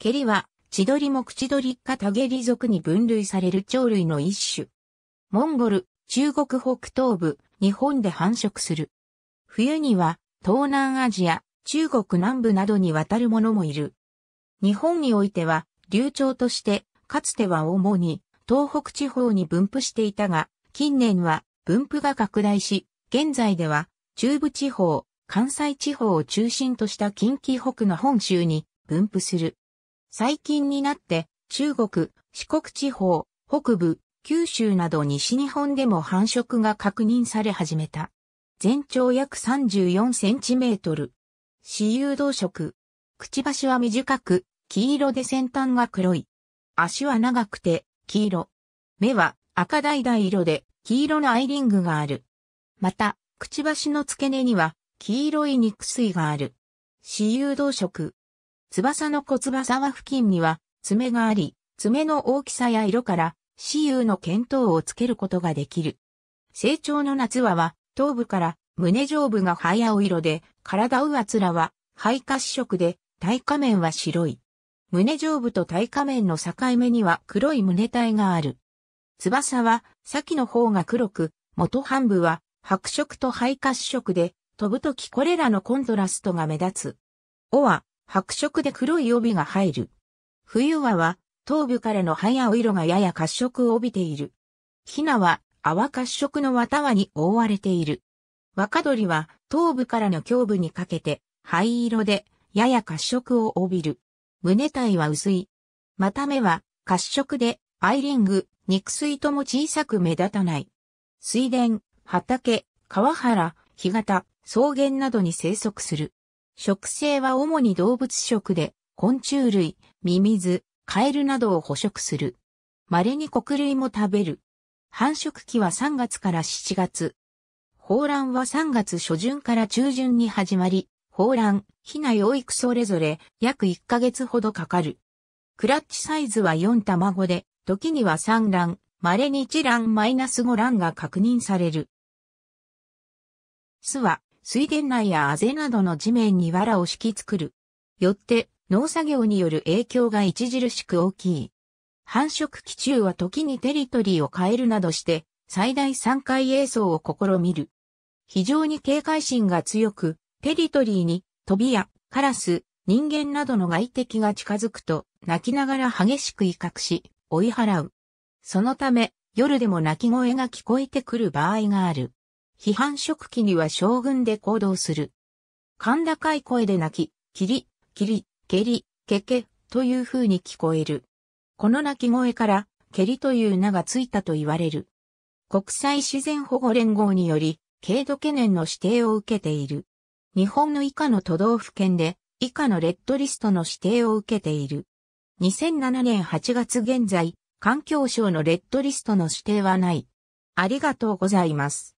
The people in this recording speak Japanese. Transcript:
ケリは、千鳥も口鳥かタゲリ族に分類される鳥類の一種。モンゴル、中国北東部、日本で繁殖する。冬には、東南アジア、中国南部などに渡る者もいる。日本においては、流鳥として、かつては主に、東北地方に分布していたが、近年は分布が拡大し、現在では、中部地方、関西地方を中心とした近畿北の本州に分布する。最近になって中国、四国地方、北部、九州など西日本でも繁殖が確認され始めた。全長約34センチメートル。私有動色。くちばしは短く、黄色で先端が黒い。足は長くて、黄色。目は赤橙色で、黄色のアイリングがある。また、くちばしの付け根には、黄色い肉水がある。私有動色。翼の小翼は付近には爪があり、爪の大きさや色から、雌雄の見当をつけることができる。成長の夏はは、頭部から胸上部が早青色で、体上あつらは灰褐色で、体下面は白い。胸上部と体下面の境目には黒い胸体がある。翼は先の方が黒く、元半部は白色と灰褐色で、飛ぶときこれらのコントラストが目立つ。尾は白色で黒い帯が入る。冬はは、頭部からの葉やお色がやや褐色を帯びている。ヒナは淡褐色の綿輪に覆われている。若鳥は頭部からの胸部にかけて灰色でやや褐色を帯びる。胸帯は薄い。また目は褐色でアイリング、肉水とも小さく目立たない。水田、畑、川原、干潟、草原などに生息する。食性は主に動物食で、昆虫類、ミミズ、カエルなどを捕食する。稀に穀類も食べる。繁殖期は3月から7月。放卵は3月初旬から中旬に始まり、放卵、ヒナ養育それぞれ約1ヶ月ほどかかる。クラッチサイズは4卵で、時には3卵、稀に1卵マイナス5卵が確認される。巣は水田内やあぜなどの地面に藁を敷き作る。よって、農作業による影響が著しく大きい。繁殖期中は時にテリトリーを変えるなどして、最大3回映像を試みる。非常に警戒心が強く、テリトリーに、トビやカラス、人間などの外敵が近づくと、泣きながら激しく威嚇し、追い払う。そのため、夜でも鳴き声が聞こえてくる場合がある。批判食期には将軍で行動する。甲高い声で泣き、キリ、キリ、ケリ、ケケ、という風に聞こえる。この鳴き声から、ケリという名がついたと言われる。国際自然保護連合により、軽度懸念の指定を受けている。日本の以下の都道府県で、以下のレッドリストの指定を受けている。2007年8月現在、環境省のレッドリストの指定はない。ありがとうございます。